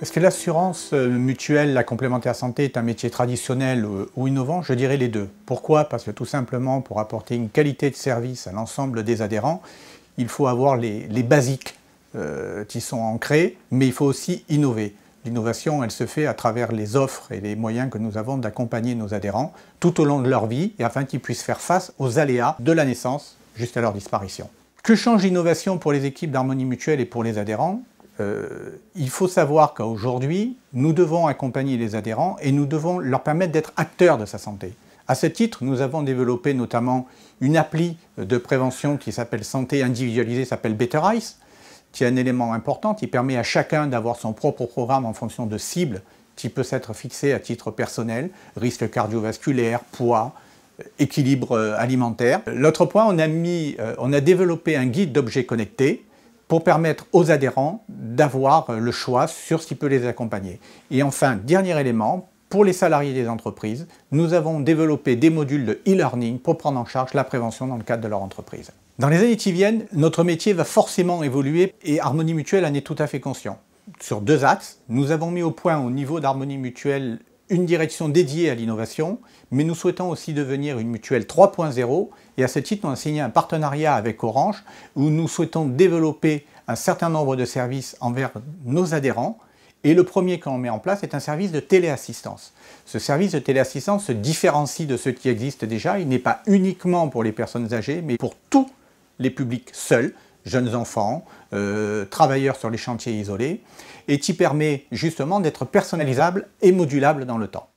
Est-ce que l'assurance euh, mutuelle, la complémentaire santé est un métier traditionnel euh, ou innovant Je dirais les deux. Pourquoi Parce que tout simplement, pour apporter une qualité de service à l'ensemble des adhérents, il faut avoir les, basiques euh, qui sont ancrés, mais il faut aussi innover. L'innovation, elle se fait à travers les offres et les moyens que nous avons d'accompagner nos adhérents tout au long de leur vie et afin qu'ils puissent faire face aux aléas de la naissance jusqu'à leur disparition. Que change l'innovation pour les équipes d'harmonie mutuelle et pour les adhérents euh, il faut savoir qu'aujourd'hui, nous devons accompagner les adhérents et nous devons leur permettre d'être acteurs de sa santé. À ce titre, nous avons développé notamment une appli de prévention qui s'appelle Santé individualisée, s'appelle Better Ice. qui est un élément important, qui permet à chacun d'avoir son propre programme en fonction de cibles qui peut s'être fixées à titre personnel, risque cardiovasculaire, poids, euh, équilibre euh, alimentaire. L'autre point, on a, mis, on a développé un guide d'objets connectés pour permettre aux adhérents d'avoir euh, le choix sur ce qui peut les accompagner. Et enfin, dernier élément, pour les salariés des entreprises, nous avons développé des modules de e-learning pour prendre en charge la prévention dans le cadre de leur entreprise. Dans les années qui viennent, notre métier va forcément évoluer et Harmonie Mutuelle en est tout à fait conscient. Sur deux axes, nous avons mis au point au niveau d'Harmonie Mutuelle une direction dédiée à l'innovation, mais nous souhaitons aussi devenir une mutuelle 3.0 et à ce titre, on a signé un partenariat avec Orange où nous souhaitons développer un certain nombre de services envers nos adhérents. Et le premier que l'on met en place est un service de téléassistance. Ce service de téléassistance se différencie de ceux qui existent déjà. Il n'est pas uniquement pour les personnes âgées, mais pour tous les publics seuls, jeunes enfants, euh, travailleurs sur les chantiers isolés, et qui permet justement d'être personnalisable et modulable dans le temps.